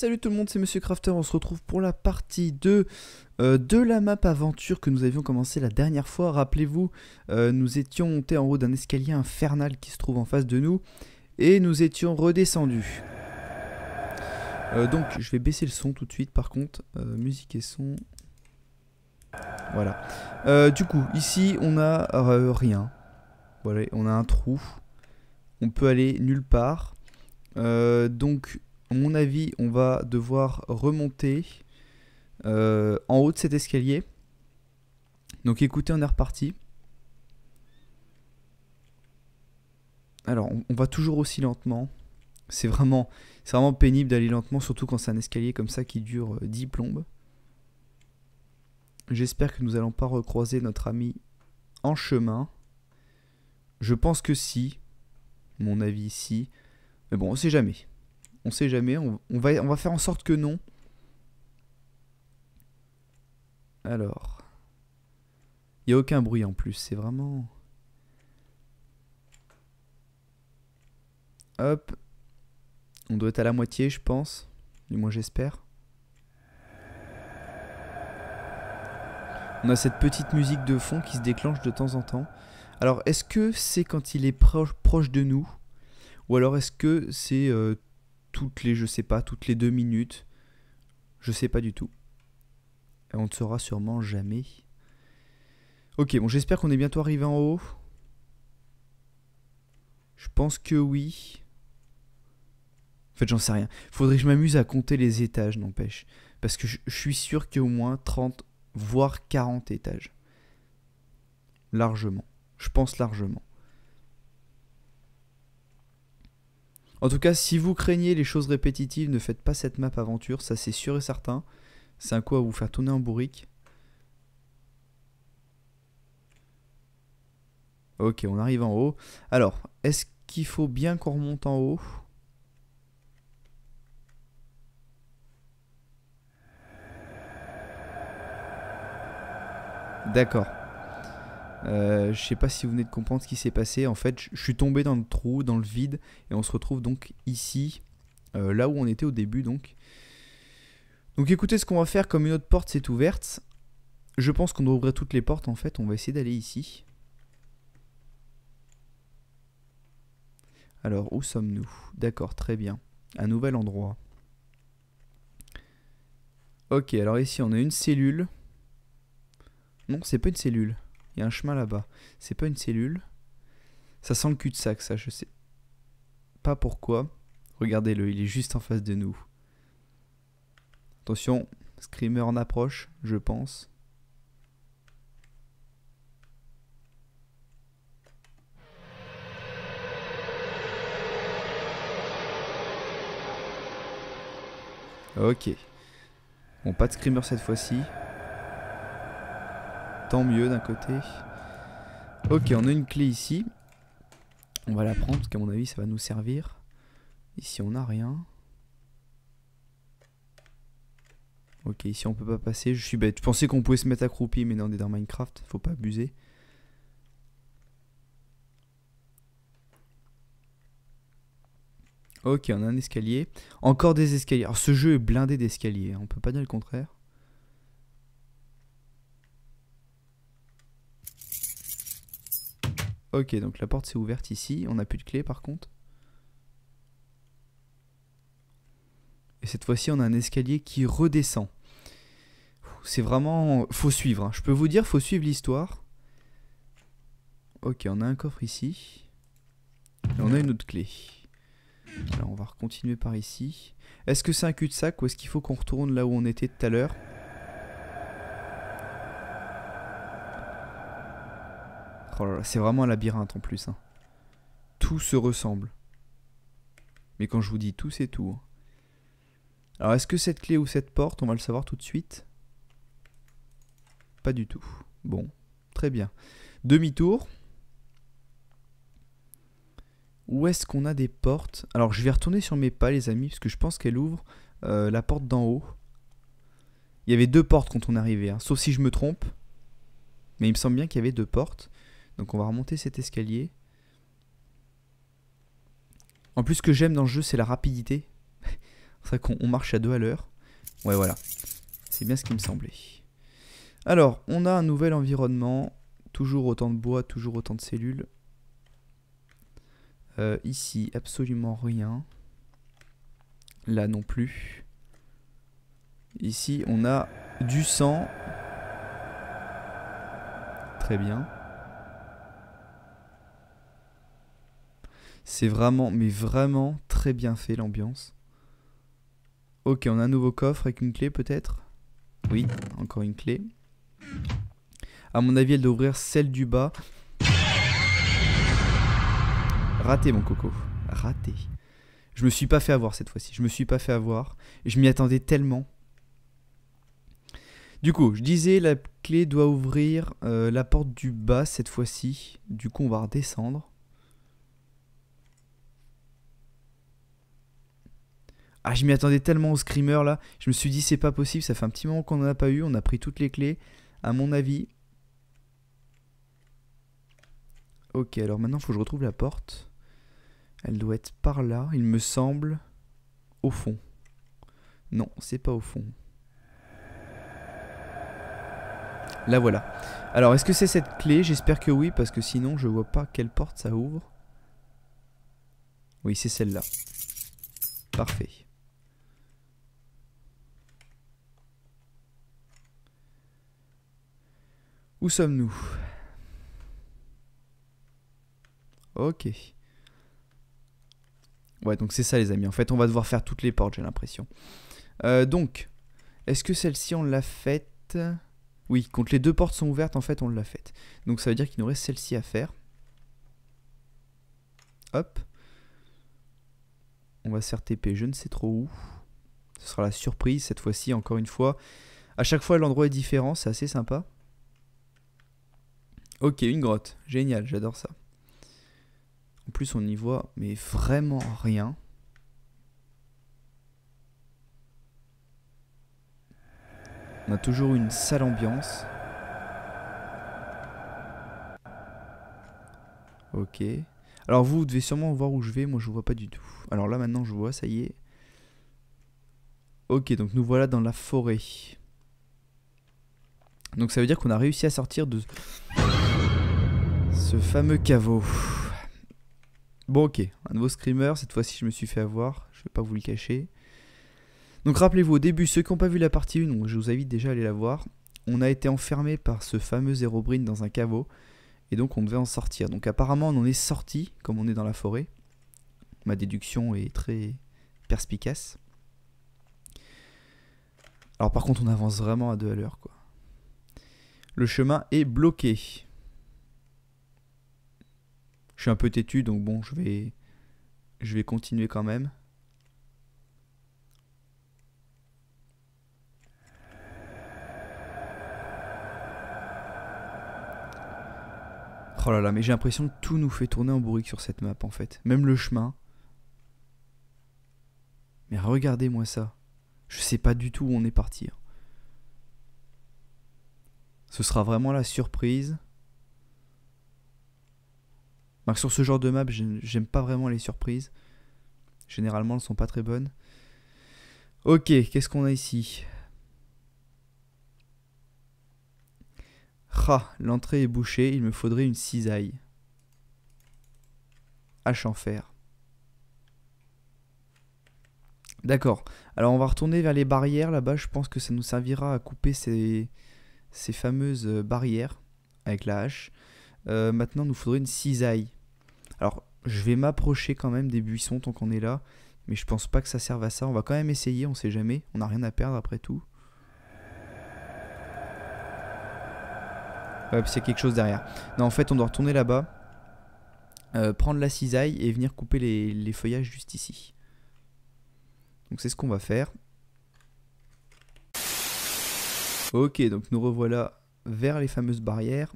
salut tout le monde, c'est Monsieur Crafter, on se retrouve pour la partie 2 euh, de la map aventure que nous avions commencé la dernière fois. Rappelez-vous, euh, nous étions montés en haut d'un escalier infernal qui se trouve en face de nous et nous étions redescendus. Euh, donc je vais baisser le son tout de suite par contre, musique et son. Voilà. du coup, ici on a rien. Voilà, on a un trou. On peut aller nulle part. donc mon avis, on va devoir remonter euh, en haut de cet escalier. Donc écoutez, on est reparti. Alors, on, va toujours aussi lentement. C'est vraiment, vraiment pénible d'aller lentement, surtout quand c'est un escalier comme ça qui dure 10 euh, plombes. J'espère que nous allons pas recroiser notre ami en chemin. Je pense que si. Mon avis, si. Mais bon, on sait jamais on sait jamais, on, va, on va faire en sorte que non. Alors. Il n'y a aucun bruit en plus, c'est vraiment... Hop. On doit être à la moitié, je pense. Du moins, j'espère. On a cette petite musique de fond qui se déclenche de temps en temps. Alors, est-ce que c'est quand il est proche de nous Ou alors est-ce que c'est euh, toutes les, je sais pas, toutes les deux minutes. Je sais pas du tout. Et on ne saura sûrement jamais. Ok, bon, j'espère qu'on est bientôt arrivé en haut. Je pense que oui. En fait, j'en sais rien. Faudrait que je m'amuse à compter les étages, n'empêche. Parce que je, je suis sûr qu'il y a au moins 30, voire 40 étages. Largement. Je pense largement. En tout cas, si vous craignez les choses répétitives, ne faites pas cette map aventure, ça c'est sûr et certain. C'est un coup à vous faire tourner en bourrique. Ok, on arrive en haut. Alors, est-ce qu'il faut bien qu'on remonte en haut D'accord. Euh, je sais pas si vous venez de comprendre ce qui s'est passé. En fait, je suis tombé dans le trou, dans le vide, et on se retrouve donc ici, euh, là où on était au début. Donc, donc écoutez, ce qu'on va faire, comme une autre porte s'est ouverte, je pense qu'on doit toutes les portes. En fait, on va essayer d'aller ici. Alors, où sommes-nous D'accord, très bien. Un nouvel endroit. Ok, alors ici, on a une cellule. Non, c'est pas une cellule. Il y a un chemin là-bas. C'est pas une cellule. Ça sent le cul-de-sac, ça, je sais pas pourquoi. Regardez-le, il est juste en face de nous. Attention, Screamer en approche, je pense. Ok. Bon, pas de Screamer cette fois-ci tant mieux d'un côté. Ok, on a une clé ici. On va la prendre parce qu'à mon avis ça va nous servir. Ici on n'a rien. Ok, ici on peut pas passer, je suis bête. Je pensais qu'on pouvait se mettre accroupi, mais non, on est dans Minecraft, faut pas abuser. Ok, on a un escalier. Encore des escaliers. Alors ce jeu est blindé d'escaliers, hein. on peut pas dire le contraire. Ok, donc la porte s'est ouverte ici. On n'a plus de clé par contre. Et cette fois-ci, on a un escalier qui redescend. C'est vraiment... Faut suivre. Hein. Je peux vous dire, faut suivre l'histoire. Ok, on a un coffre ici. Et on a une autre clé. Alors, on va continuer par ici. Est-ce que c'est un cul-de-sac ou est-ce qu'il faut qu'on retourne là où on était tout à l'heure Oh c'est vraiment un labyrinthe en plus. Hein. Tout se ressemble. Mais quand je vous dis tout, c'est tout. Hein. Alors, est-ce que cette clé ou cette porte, on va le savoir tout de suite Pas du tout. Bon, très bien. Demi-tour. Où est-ce qu'on a des portes Alors, je vais retourner sur mes pas, les amis, parce que je pense qu'elle ouvre euh, la porte d'en haut. Il y avait deux portes quand on arrivait, hein, sauf si je me trompe. Mais il me semble bien qu'il y avait deux portes. Donc on va remonter cet escalier. En plus, ce que j'aime dans le jeu, c'est la rapidité. c'est vrai qu'on marche à deux à l'heure. Ouais, voilà. C'est bien ce qui me semblait. Alors, on a un nouvel environnement. Toujours autant de bois, toujours autant de cellules. Euh, ici, absolument rien. Là non plus. Ici, on a du sang. Très bien. C'est vraiment, mais vraiment très bien fait l'ambiance. Ok, on a un nouveau coffre avec une clé peut-être Oui, encore une clé. À mon avis, elle doit ouvrir celle du bas. Raté, mon coco. Raté. Je me suis pas fait avoir cette fois-ci. Je me suis pas fait avoir. je m'y attendais tellement. Du coup, je disais, la clé doit ouvrir euh, la porte du bas cette fois-ci. Du coup, on va redescendre. Ah, je m'y attendais tellement au screamer là. Je me suis dit, c'est pas possible, ça fait un petit moment qu'on en a pas eu. On a pris toutes les clés, à mon avis. Ok, alors maintenant, il faut que je retrouve la porte. Elle doit être par là, il me semble. Au fond. Non, c'est pas au fond. Là voilà. Alors, est-ce que c'est cette clé J'espère que oui, parce que sinon, je vois pas quelle porte ça ouvre. Oui, c'est celle-là. Parfait. Où sommes-nous Ok. Ouais, donc c'est ça les amis. En fait, on va devoir faire toutes les portes, j'ai l'impression. Euh, donc, est-ce que celle-ci, on l'a faite Oui, quand les deux portes sont ouvertes, en fait, on l'a faite. Donc ça veut dire qu'il nous reste celle-ci à faire. Hop. On va se faire TP, je ne sais trop où. Ce sera la surprise cette fois-ci, encore une fois. À chaque fois, l'endroit est différent, c'est assez sympa. Ok, une grotte. Génial, j'adore ça. En plus, on y voit, mais vraiment rien. On a toujours une sale ambiance. Ok. Alors vous, vous devez sûrement voir où je vais, moi je vois pas du tout. Alors là maintenant je vois, ça y est. Ok, donc nous voilà dans la forêt. Donc ça veut dire qu'on a réussi à sortir de... Ce fameux caveau. Bon, ok, un nouveau screamer. Cette fois-ci, je me suis fait avoir. Je vais pas vous le cacher. Donc, rappelez-vous, au début, ceux qui n'ont pas vu la partie 1, je vous invite déjà à aller la voir. On a été enfermé par ce fameux zérobrine dans un caveau. Et donc, on devait en sortir. Donc, apparemment, on en est sorti, comme on est dans la forêt. Ma déduction est très perspicace. Alors, par contre, on avance vraiment à deux à l'heure, quoi. Le chemin est bloqué je suis un peu têtu, donc bon, je vais, je vais continuer quand même. Oh là là, mais j'ai l'impression que tout nous fait tourner en bourrique sur cette map en fait. Même le chemin. Mais regardez-moi ça. Je sais pas du tout où on est parti. Hein. Ce sera vraiment la surprise sur ce genre de map, j'aime pas vraiment les surprises. Généralement, elles sont pas très bonnes. Ok, qu'est-ce qu'on a ici Ah, l'entrée est bouchée, il me faudrait une cisaille. H en fer. D'accord. Alors on va retourner vers les barrières là-bas. Je pense que ça nous servira à couper ces, fameuses barrières avec la hache. Euh, maintenant, nous faudrait une cisaille. Alors, je vais m'approcher quand même des buissons tant qu'on est là, mais je pense pas que ça serve à ça. On va quand même essayer, on sait jamais, on n'a rien à perdre après tout. Ouais, c'est quelque chose derrière. Non, en fait, on doit retourner là-bas, euh, prendre la cisaille et venir couper les, les feuillages juste ici. Donc c'est ce qu'on va faire. Ok, donc nous revoilà vers les fameuses barrières.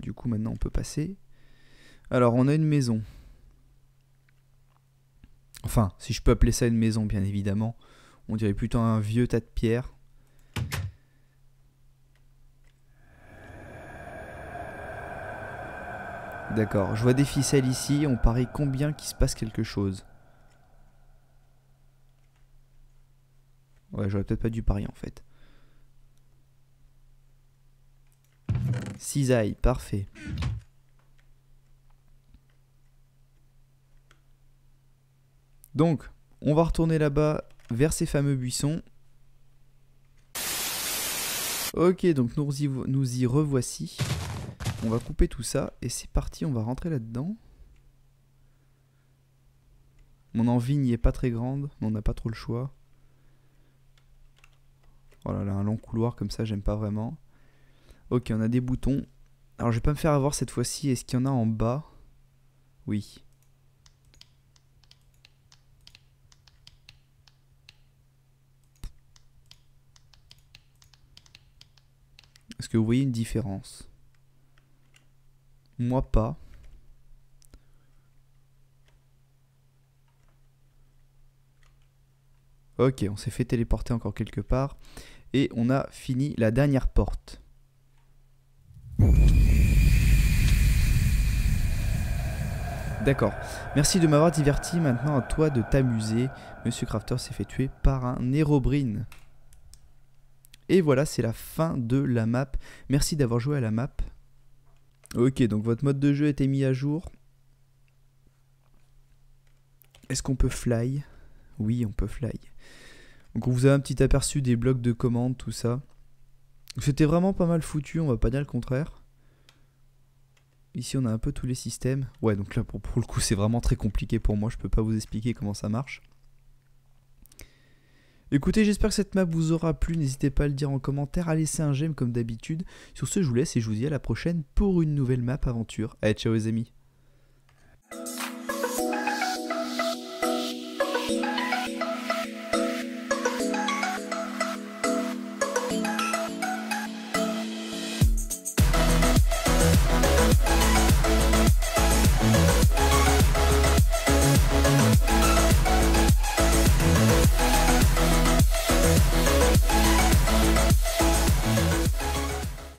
Du coup, maintenant, on peut passer. Alors, on a une maison. Enfin, si je peux appeler ça une maison, bien évidemment. On dirait plutôt un vieux tas de pierres. D'accord, je vois des ficelles ici, on parie combien qu'il se passe quelque chose. Ouais, j'aurais peut-être pas dû parier en fait. Cisaille, parfait. Donc, on va retourner là-bas vers ces fameux buissons. Ok, donc nous y, revoici. On va couper tout ça et c'est parti, on va rentrer là-dedans. Mon envie n'y est pas très grande, mais on n'a pas trop le choix. Oh là là, un long couloir comme ça, j'aime pas vraiment. Ok, on a des boutons. Alors, je vais pas me faire avoir cette fois-ci. Est-ce qu'il y en a en bas Oui. Est-ce que vous voyez une différence Moi pas. Ok, on s'est fait téléporter encore quelque part. Et on a fini la dernière porte. D'accord. Merci de m'avoir diverti. Maintenant, à toi de t'amuser. Monsieur Crafter s'est fait tuer par un hérobrine. Et voilà, c'est la fin de la map. Merci d'avoir joué à la map. Ok, donc votre mode de jeu a été mis à jour. Est-ce qu'on peut fly Oui, on peut fly. Donc on vous a un petit aperçu des blocs de commandes, tout ça. C'était vraiment pas mal foutu, on va pas dire le contraire. Ici, on a un peu tous les systèmes. Ouais, donc là, pour, pour le coup, c'est vraiment très compliqué pour moi. Je peux pas vous expliquer comment ça marche. Écoutez, j'espère que cette map vous aura plu. N'hésitez pas à le dire en commentaire, à laisser un j'aime comme d'habitude. Sur ce, je vous laisse et je vous dis à la prochaine pour une nouvelle map aventure. Allez, ciao les amis.